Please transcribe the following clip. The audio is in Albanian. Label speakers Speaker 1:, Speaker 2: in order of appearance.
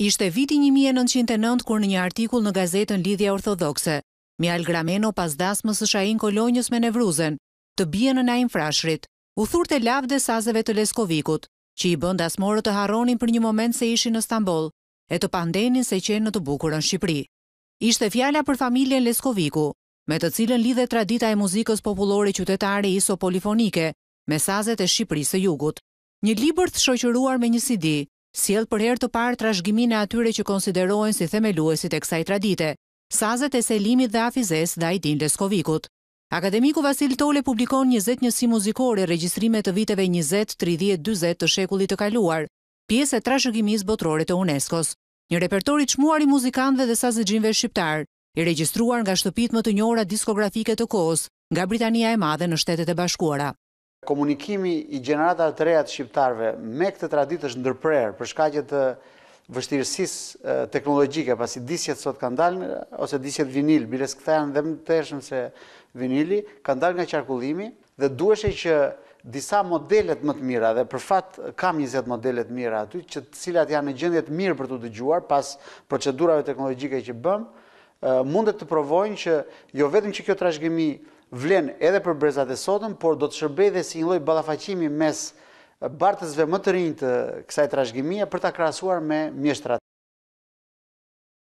Speaker 1: Ishte viti 1909 kur në një artikull në gazetën Lidhja Orthodoxe, Mial Grameno pas dasmës së shajin kolonjës me nevruzen, të bie në Naim Frashrit, u thurte lavde sazeve të Leskovikut, që i bën dasmorët të harronin për një moment se ishin në Stamboll e të pandenin se qenë në të bukurë në Shqipëri. Ishte fjalla për familje në Leskoviku, me të cilën lidhe tradita e muzikës populore qytetare iso polifonike, me sazet e Shqipërisë së jugut. Një libër të shoqëruar me një CD, sjell për herë të parë trashëgiminë e atyre që konsiderohen si themeluesit e kësaj tradite, sazet e Selimit dhe Afizes dhe Aidin Leskovikut. Akademiku Vasil Tole publikon 20 njësi muzikore regjistrime të viteve 20, 30, 40 të shekullit të kaluar, pjesë e trashëgimis botrore të UNESCO-s. Një repertori çmuar i muzikantëve dhe sazexhinëve shqiptar, i regjistruar nga shtëpitë më të njohura diskografike të kohës, nga Britania e Madhe në Shtetet e Bashkuara.
Speaker 2: Komunikimi i generata të reja të shqiptarve me këtë tradit është ndërprerë për shkajtë të vështirësis teknologjike, pasi disjet sot kanë dalën, ose disjet vinil, bires këta janë dhe më të eshëm se vinili, kanë dalë nga qarkullimi dhe dueshe që disa modelet më të mira, dhe për fat kam 20 modelet mira aty, që cilat janë në gjendjet mirë për të dëgjuar pas procedurave teknologjike që bëm, mundet të provojnë që jo vetëm që kjo trashgimi, vlen edhe për brezat e sotën, por do të shërbej dhe si një loj balafacimi mes bartësve më të rinjë të kësaj trashgimia për ta krasuar me mjeshtrat.